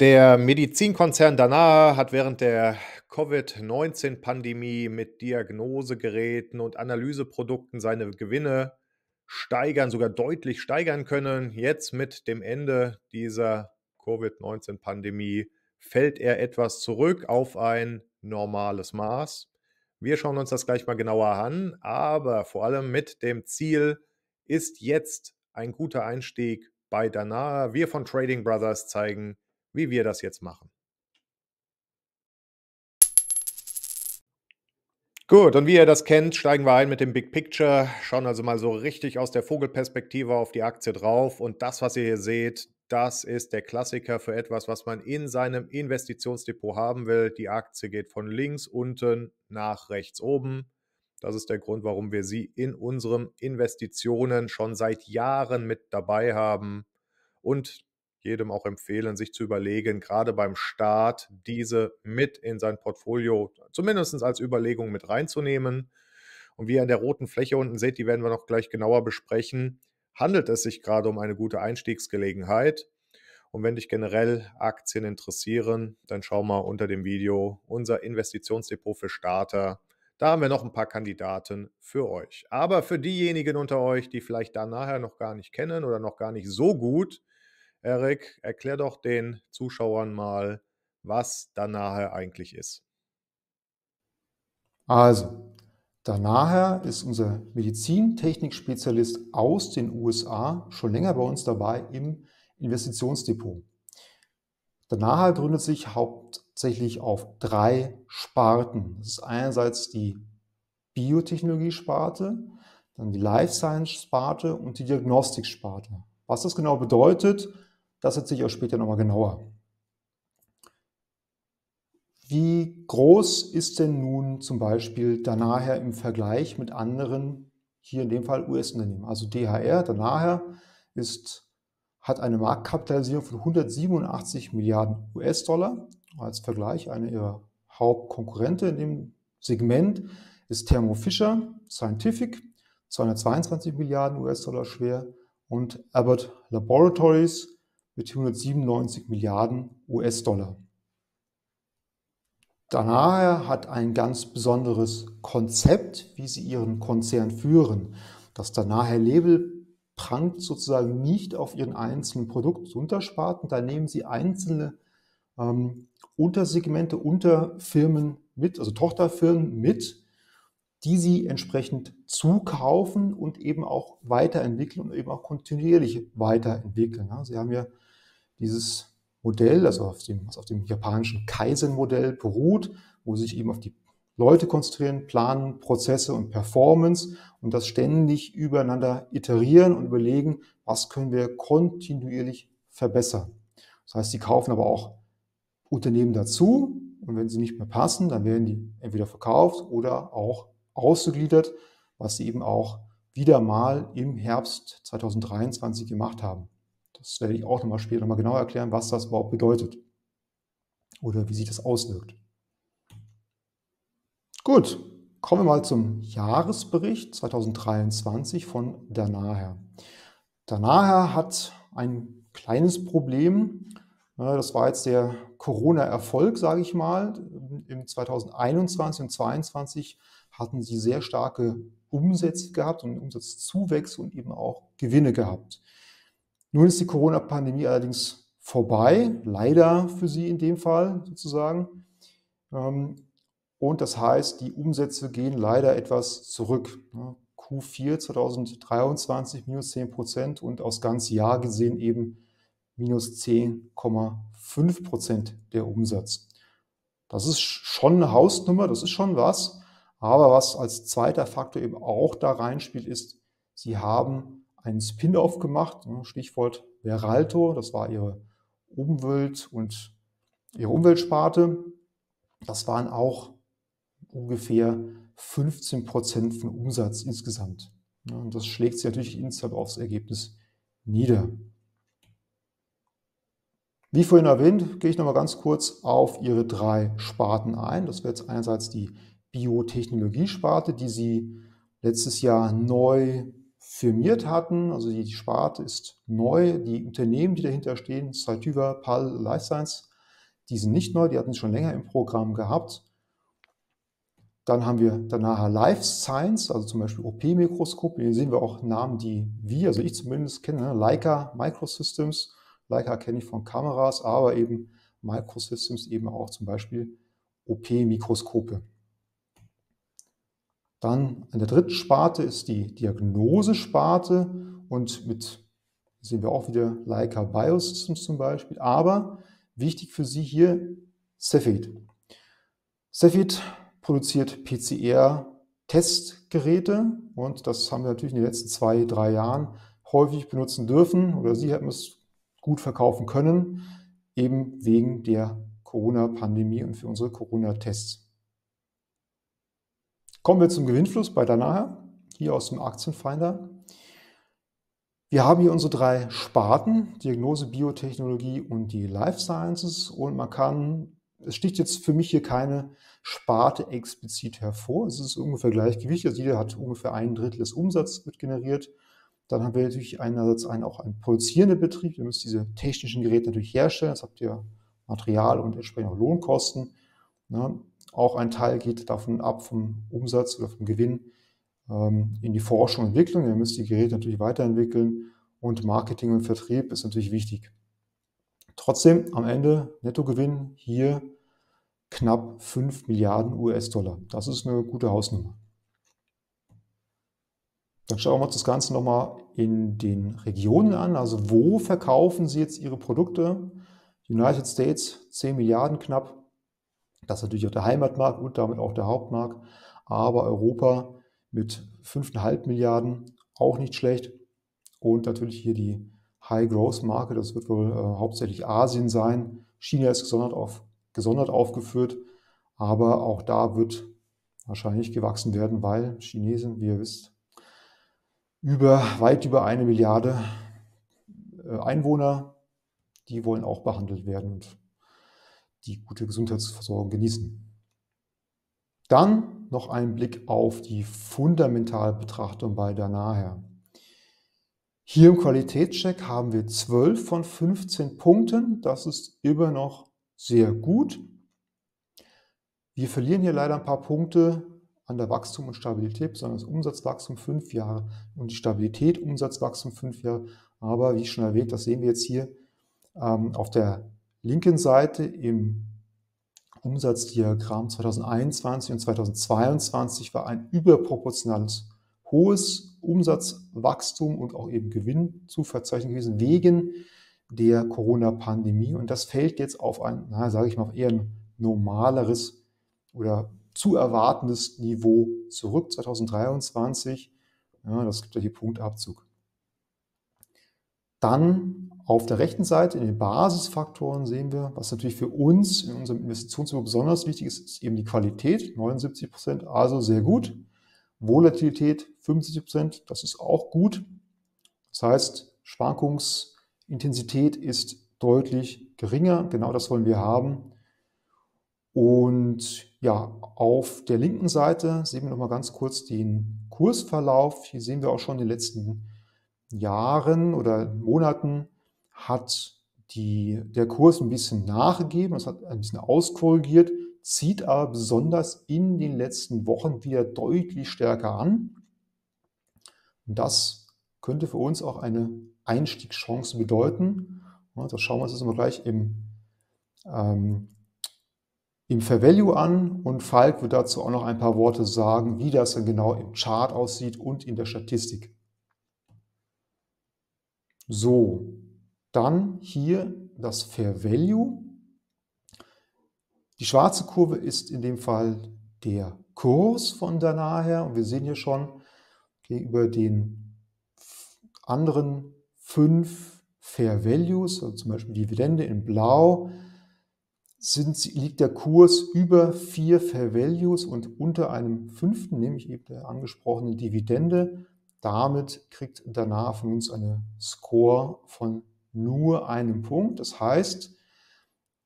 Der Medizinkonzern Danaher hat während der Covid-19-Pandemie mit Diagnosegeräten und Analyseprodukten seine Gewinne steigern, sogar deutlich steigern können. Jetzt mit dem Ende dieser Covid-19-Pandemie fällt er etwas zurück auf ein normales Maß. Wir schauen uns das gleich mal genauer an, aber vor allem mit dem Ziel ist jetzt ein guter Einstieg bei Danaher. Wir von Trading Brothers zeigen, wie wir das jetzt machen. Gut, und wie ihr das kennt, steigen wir ein mit dem Big Picture, schauen also mal so richtig aus der Vogelperspektive auf die Aktie drauf. Und das, was ihr hier seht, das ist der Klassiker für etwas, was man in seinem Investitionsdepot haben will. Die Aktie geht von links unten nach rechts oben. Das ist der Grund, warum wir sie in unseren Investitionen schon seit Jahren mit dabei haben. Und jedem auch empfehlen, sich zu überlegen, gerade beim Start diese mit in sein Portfolio zumindest als Überlegung mit reinzunehmen. Und wie ihr in der roten Fläche unten seht, die werden wir noch gleich genauer besprechen, handelt es sich gerade um eine gute Einstiegsgelegenheit. Und wenn dich generell Aktien interessieren, dann schau mal unter dem Video unser Investitionsdepot für Starter. Da haben wir noch ein paar Kandidaten für euch. Aber für diejenigen unter euch, die vielleicht da nachher noch gar nicht kennen oder noch gar nicht so gut Erik, erklär doch den Zuschauern mal, was Danaher eigentlich ist. Also, Danaher ist unser Medizintechnikspezialist aus den USA, schon länger bei uns dabei im Investitionsdepot. Danaher gründet sich hauptsächlich auf drei Sparten. Das ist einerseits die Biotechnologie-Sparte, dann die Life Science-Sparte und die Diagnostik-Sparte. Was das genau bedeutet, das erzähle ich euch später nochmal genauer. Wie groß ist denn nun zum Beispiel Danaher im Vergleich mit anderen, hier in dem Fall US-Unternehmen? Also DHR, Danaher ist, hat eine Marktkapitalisierung von 187 Milliarden US-Dollar. Als Vergleich eine ihrer Hauptkonkurrente in dem Segment ist Thermo Fisher Scientific, 222 Milliarden US-Dollar schwer und Abbott Laboratories mit 197 Milliarden US-Dollar. Danaher hat ein ganz besonderes Konzept, wie sie ihren Konzern führen. Das Danaher Label prangt sozusagen nicht auf ihren einzelnen Produktuntersparten. Da nehmen sie einzelne ähm, Untersegmente, Unterfirmen mit, also Tochterfirmen mit, die sie entsprechend zukaufen und eben auch weiterentwickeln und eben auch kontinuierlich weiterentwickeln. Sie haben ja dieses Modell, also auf dem, was auf dem japanischen Kaizen-Modell beruht, wo sich eben auf die Leute konzentrieren, planen, Prozesse und Performance und das ständig übereinander iterieren und überlegen, was können wir kontinuierlich verbessern. Das heißt, sie kaufen aber auch Unternehmen dazu und wenn sie nicht mehr passen, dann werden die entweder verkauft oder auch ausgegliedert, was sie eben auch wieder mal im Herbst 2023 gemacht haben. Das werde ich auch nochmal später nochmal genau erklären, was das überhaupt bedeutet oder wie sich das auswirkt. Gut, kommen wir mal zum Jahresbericht 2023 von Danaher. Danaher hat ein kleines Problem. Das war jetzt der Corona-Erfolg, sage ich mal. Im 2021 und 2022 hatten sie sehr starke Umsätze gehabt und Umsatzzuwächse und eben auch Gewinne gehabt. Nun ist die Corona-Pandemie allerdings vorbei, leider für Sie in dem Fall sozusagen. Ähm, und das heißt, die Umsätze gehen leider etwas zurück. Ne? Q4 2023 minus 10 Prozent und aus ganz Jahr gesehen eben minus 10,5 Prozent der Umsatz. Das ist schon eine Hausnummer, das ist schon was. Aber was als zweiter Faktor eben auch da reinspielt, ist, Sie haben einen Spin-off gemacht, ne, Stichwort Veralto, das war ihre Umwelt und ihre Umweltsparte. Das waren auch ungefähr 15 Prozent von Umsatz insgesamt. Ne, und das schlägt sich natürlich insgesamt aufs Ergebnis nieder. Wie vorhin erwähnt, gehe ich nochmal ganz kurz auf Ihre drei Sparten ein. Das wäre jetzt einerseits die Biotechnologiesparte, die Sie letztes Jahr neu firmiert mhm. hatten. Also die, Sparte ist neu. Die Unternehmen, die dahinter stehen, Cytiva, PAL, Life Science, die sind nicht neu, die hatten es schon länger im Programm gehabt. Dann haben wir danach Life Science, also zum Beispiel OP-Mikroskop. Hier sehen wir auch Namen, die wir, also ich zumindest kenne, ne? Leica Microsystems. Leica kenne ich von Kameras, aber eben Microsystems eben auch zum Beispiel OP-Mikroskope. Dann an der dritten Sparte ist die Diagnosesparte und mit sehen wir auch wieder Leica Biosystems zum Beispiel, aber wichtig für Sie hier Cepheid. Cepheid produziert PCR-Testgeräte und das haben wir natürlich in den letzten zwei, drei Jahren häufig benutzen dürfen oder Sie hätten es gut verkaufen können, eben wegen der Corona-Pandemie und für unsere Corona-Tests. Kommen wir zum Gewinnfluss bei Danaher, hier aus dem Aktienfinder. Wir haben hier unsere drei Sparten, Diagnose, Biotechnologie und die Life Sciences. Und man kann, es sticht jetzt für mich hier keine Sparte explizit hervor. Es ist ungefähr gleichgewichtig. Also jeder hat ungefähr ein Drittel des Umsatzes mit generiert. Dann haben wir natürlich einerseits einen, auch einen produzierenden Betrieb. Ihr müsst diese technischen Geräte natürlich herstellen. Jetzt habt ihr Material und entsprechend auch Lohnkosten. Ne? Auch ein Teil geht davon ab, vom Umsatz oder vom Gewinn ähm, in die Forschung und Entwicklung. Ihr müsst die Geräte natürlich weiterentwickeln und Marketing und Vertrieb ist natürlich wichtig. Trotzdem am Ende Nettogewinn hier knapp 5 Milliarden US-Dollar. Das ist eine gute Hausnummer. Dann schauen wir uns das Ganze nochmal in den Regionen an. Also wo verkaufen Sie jetzt Ihre Produkte? United States 10 Milliarden knapp, das ist natürlich auch der Heimatmarkt und damit auch der Hauptmarkt. Aber Europa mit 5,5 Milliarden auch nicht schlecht. Und natürlich hier die High-Growth-Marke, das wird wohl äh, hauptsächlich Asien sein. China ist gesondert, auf, gesondert aufgeführt, aber auch da wird wahrscheinlich gewachsen werden, weil Chinesen, wie ihr wisst, über weit über eine Milliarde äh, Einwohner, die wollen auch behandelt werden. Und die gute Gesundheitsversorgung genießen. Dann noch ein Blick auf die fundamentale Betrachtung bei Danaher. Hier im Qualitätscheck haben wir 12 von 15 Punkten. Das ist immer noch sehr gut. Wir verlieren hier leider ein paar Punkte an der Wachstum und Stabilität, besonders Umsatzwachstum 5 Jahre und die Stabilität Umsatzwachstum 5 Jahre. Aber wie schon erwähnt, das sehen wir jetzt hier ähm, auf der linken Seite im Umsatzdiagramm 2021 und 2022 war ein überproportionales hohes Umsatzwachstum und auch eben Gewinn zu verzeichnen gewesen wegen der Corona-Pandemie. Und das fällt jetzt auf ein, naja, sage ich mal, eher ein normaleres oder zu erwartendes Niveau zurück 2023. Ja, das gibt ja hier Punktabzug. Dann auf der rechten Seite in den Basisfaktoren sehen wir, was natürlich für uns in unserem Investitionsüber besonders wichtig ist, ist eben die Qualität, 79 Prozent, also sehr gut. Volatilität 75 Prozent, das ist auch gut. Das heißt, Schwankungsintensität ist deutlich geringer, genau das wollen wir haben. Und ja, auf der linken Seite sehen wir nochmal ganz kurz den Kursverlauf. Hier sehen wir auch schon in den letzten Jahren oder Monaten hat die, der Kurs ein bisschen nachgegeben, es hat ein bisschen auskorrigiert, zieht aber besonders in den letzten Wochen wieder deutlich stärker an. Und das könnte für uns auch eine Einstiegschance bedeuten. Das schauen wir uns jetzt mal gleich im, ähm, im Fair Value an und Falk wird dazu auch noch ein paar Worte sagen, wie das dann genau im Chart aussieht und in der Statistik. So, dann hier das Fair Value. Die schwarze Kurve ist in dem Fall der Kurs von Dana her. Und wir sehen hier schon gegenüber den anderen fünf Fair Values, also zum Beispiel Dividende in Blau, sind, liegt der Kurs über vier Fair Values und unter einem fünften, nämlich eben der angesprochenen Dividende. Damit kriegt Dana von uns eine Score von nur einem Punkt. Das heißt,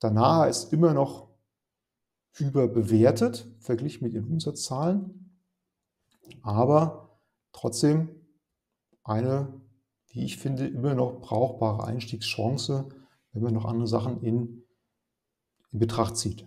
danach ist immer noch überbewertet verglichen mit den Umsatzzahlen, aber trotzdem eine, wie ich finde, immer noch brauchbare Einstiegschance, wenn man noch andere Sachen in, in Betracht zieht.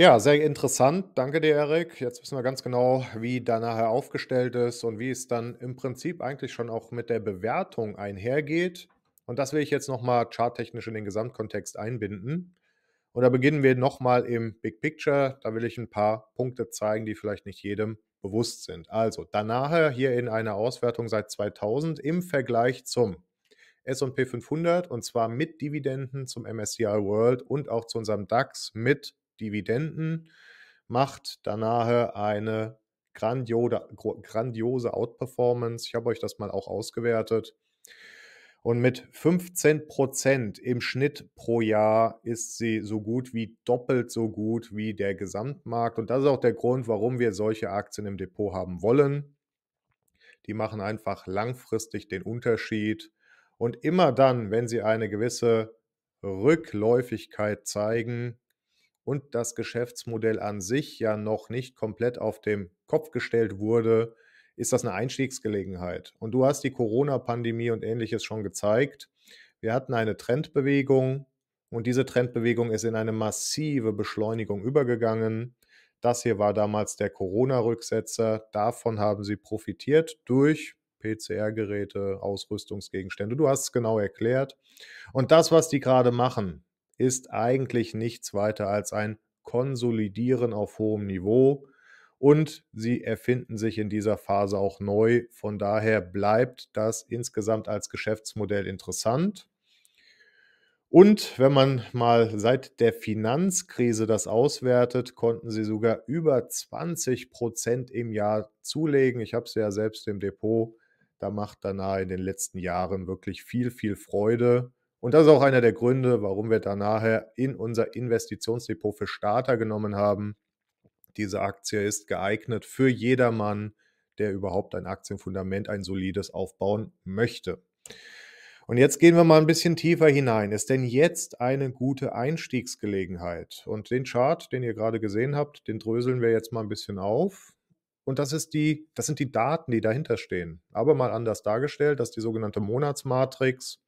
Ja, sehr interessant. Danke dir, Erik. Jetzt wissen wir ganz genau, wie da nachher aufgestellt ist und wie es dann im Prinzip eigentlich schon auch mit der Bewertung einhergeht. Und das will ich jetzt nochmal charttechnisch in den Gesamtkontext einbinden. Und da beginnen wir nochmal im Big Picture. Da will ich ein paar Punkte zeigen, die vielleicht nicht jedem bewusst sind. Also danach hier in einer Auswertung seit 2000 im Vergleich zum S&P 500 und zwar mit Dividenden zum MSCI World und auch zu unserem DAX mit Dividenden macht, danach eine grandiose Outperformance. Ich habe euch das mal auch ausgewertet. Und mit 15 im Schnitt pro Jahr ist sie so gut wie doppelt so gut wie der Gesamtmarkt. Und das ist auch der Grund, warum wir solche Aktien im Depot haben wollen. Die machen einfach langfristig den Unterschied. Und immer dann, wenn sie eine gewisse Rückläufigkeit zeigen, und das Geschäftsmodell an sich ja noch nicht komplett auf dem Kopf gestellt wurde, ist das eine Einstiegsgelegenheit. Und du hast die Corona-Pandemie und ähnliches schon gezeigt. Wir hatten eine Trendbewegung und diese Trendbewegung ist in eine massive Beschleunigung übergegangen. Das hier war damals der Corona-Rücksetzer. Davon haben sie profitiert durch PCR-Geräte, Ausrüstungsgegenstände. Du hast es genau erklärt. Und das, was die gerade machen, ist eigentlich nichts weiter als ein Konsolidieren auf hohem Niveau und sie erfinden sich in dieser Phase auch neu. Von daher bleibt das insgesamt als Geschäftsmodell interessant. Und wenn man mal seit der Finanzkrise das auswertet, konnten sie sogar über 20 Prozent im Jahr zulegen. Ich habe sie ja selbst im Depot. Da macht danach in den letzten Jahren wirklich viel, viel Freude. Und das ist auch einer der Gründe, warum wir da nachher in unser Investitionsdepot für Starter genommen haben. Diese Aktie ist geeignet für jedermann, der überhaupt ein Aktienfundament, ein solides aufbauen möchte. Und jetzt gehen wir mal ein bisschen tiefer hinein. Ist denn jetzt eine gute Einstiegsgelegenheit? Und den Chart, den ihr gerade gesehen habt, den dröseln wir jetzt mal ein bisschen auf. Und das, ist die, das sind die Daten, die dahinter stehen. Aber mal anders dargestellt, dass die sogenannte Monatsmatrix.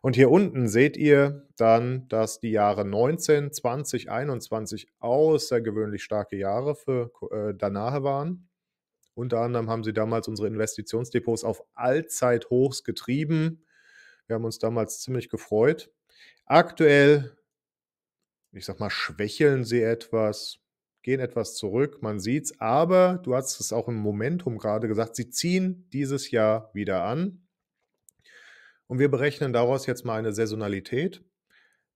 Und hier unten seht ihr dann, dass die Jahre 19, 20, 21 außergewöhnlich starke Jahre für äh, Danahe waren. Unter anderem haben sie damals unsere Investitionsdepots auf Allzeithochs getrieben. Wir haben uns damals ziemlich gefreut. Aktuell, ich sag mal, schwächeln sie etwas, gehen etwas zurück, man sieht's, aber du hast es auch im Momentum gerade gesagt, sie ziehen dieses Jahr wieder an. Und wir berechnen daraus jetzt mal eine Saisonalität.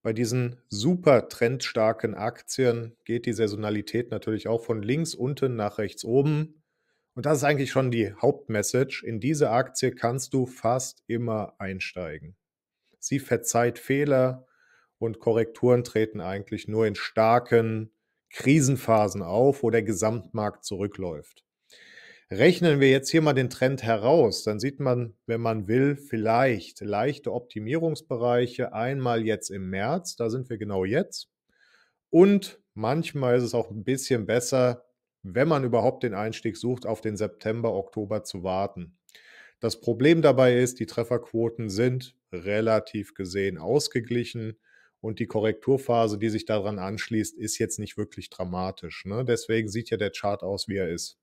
Bei diesen super trendstarken Aktien geht die Saisonalität natürlich auch von links unten nach rechts oben. Und das ist eigentlich schon die Hauptmessage. In diese Aktie kannst du fast immer einsteigen. Sie verzeiht Fehler und Korrekturen treten eigentlich nur in starken Krisenphasen auf, wo der Gesamtmarkt zurückläuft. Rechnen wir jetzt hier mal den Trend heraus, dann sieht man, wenn man will, vielleicht leichte Optimierungsbereiche. Einmal jetzt im März, da sind wir genau jetzt. Und manchmal ist es auch ein bisschen besser, wenn man überhaupt den Einstieg sucht, auf den September, Oktober zu warten. Das Problem dabei ist, die Trefferquoten sind relativ gesehen ausgeglichen und die Korrekturphase, die sich daran anschließt, ist jetzt nicht wirklich dramatisch. Ne? Deswegen sieht ja der Chart aus, wie er ist.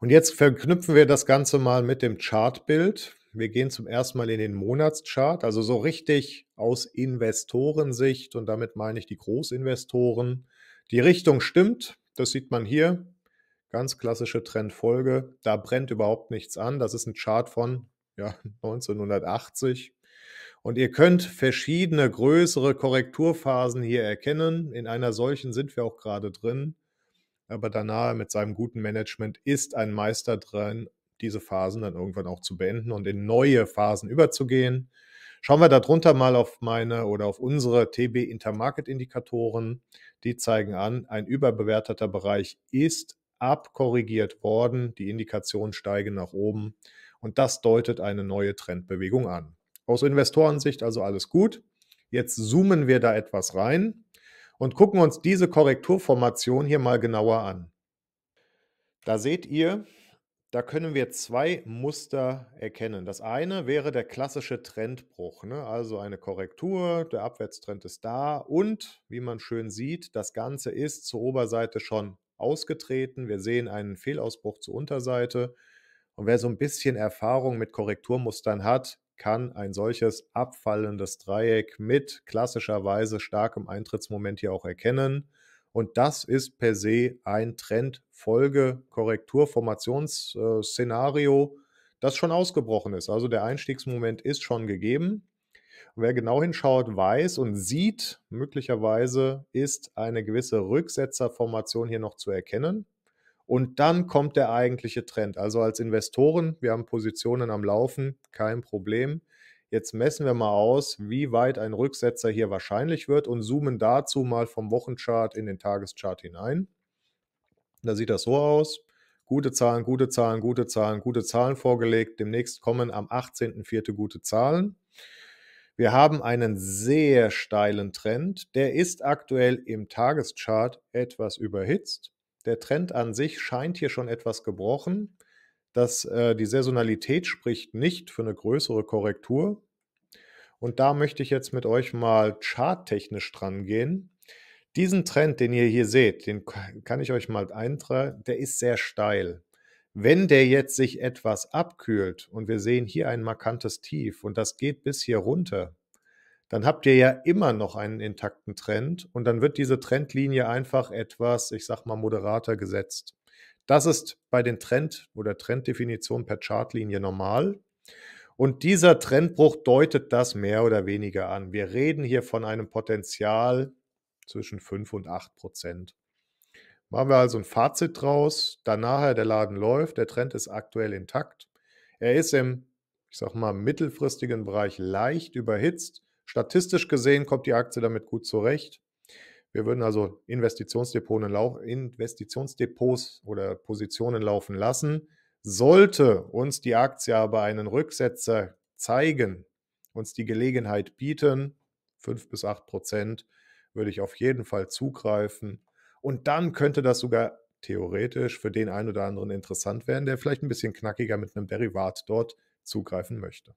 Und jetzt verknüpfen wir das Ganze mal mit dem Chartbild. Wir gehen zum ersten Mal in den Monatschart, also so richtig aus Investorensicht und damit meine ich die Großinvestoren. Die Richtung stimmt, das sieht man hier. Ganz klassische Trendfolge, da brennt überhaupt nichts an. Das ist ein Chart von ja, 1980. Und ihr könnt verschiedene größere Korrekturphasen hier erkennen. In einer solchen sind wir auch gerade drin aber danach mit seinem guten Management ist ein Meister dran, diese Phasen dann irgendwann auch zu beenden und in neue Phasen überzugehen. Schauen wir darunter mal auf meine oder auf unsere TB Intermarket Indikatoren. Die zeigen an, ein überbewerteter Bereich ist abkorrigiert worden. Die Indikationen steigen nach oben und das deutet eine neue Trendbewegung an. Aus Investorensicht also alles gut. Jetzt zoomen wir da etwas rein und gucken uns diese Korrekturformation hier mal genauer an. Da seht ihr, da können wir zwei Muster erkennen. Das eine wäre der klassische Trendbruch, ne? also eine Korrektur, der Abwärtstrend ist da und, wie man schön sieht, das Ganze ist zur Oberseite schon ausgetreten. Wir sehen einen Fehlausbruch zur Unterseite. Und wer so ein bisschen Erfahrung mit Korrekturmustern hat, kann ein solches abfallendes Dreieck mit klassischerweise starkem Eintrittsmoment hier auch erkennen. Und das ist per se ein trendfolge korrektur formationsszenario das schon ausgebrochen ist. Also der Einstiegsmoment ist schon gegeben. Und wer genau hinschaut, weiß und sieht, möglicherweise ist eine gewisse Rücksetzerformation hier noch zu erkennen. Und dann kommt der eigentliche Trend. Also als Investoren, wir haben Positionen am Laufen, kein Problem. Jetzt messen wir mal aus, wie weit ein Rücksetzer hier wahrscheinlich wird und zoomen dazu mal vom Wochenchart in den Tageschart hinein. Da sieht das so aus. Gute Zahlen, gute Zahlen, gute Zahlen, gute Zahlen vorgelegt. Demnächst kommen am 18.04. gute Zahlen. Wir haben einen sehr steilen Trend. Der ist aktuell im Tageschart etwas überhitzt. Der Trend an sich scheint hier schon etwas gebrochen. Dass äh, die Saisonalität spricht nicht für eine größere Korrektur. Und da möchte ich jetzt mit euch mal charttechnisch dran gehen. Diesen Trend, den ihr hier seht, den kann ich euch mal eintragen, der ist sehr steil. Wenn der jetzt sich etwas abkühlt und wir sehen hier ein markantes Tief und das geht bis hier runter, dann habt ihr ja immer noch einen intakten Trend und dann wird diese Trendlinie einfach etwas, ich sag mal, moderater gesetzt. Das ist bei den Trend oder Trenddefinitionen per Chartlinie normal. Und dieser Trendbruch deutet das mehr oder weniger an. Wir reden hier von einem Potenzial zwischen 5 und 8 Prozent. Machen wir also ein Fazit draus. Danach, der Laden läuft, der Trend ist aktuell intakt. Er ist im, ich sag mal, mittelfristigen Bereich leicht überhitzt. Statistisch gesehen kommt die Aktie damit gut zurecht. Wir würden also Investitionsdepots oder Positionen laufen lassen. Sollte uns die Aktie aber einen Rücksetzer zeigen, uns die Gelegenheit bieten, 5 bis 8 Prozent, würde ich auf jeden Fall zugreifen. Und dann könnte das sogar theoretisch für den einen oder anderen interessant werden, der vielleicht ein bisschen knackiger mit einem Derivat dort zugreifen möchte.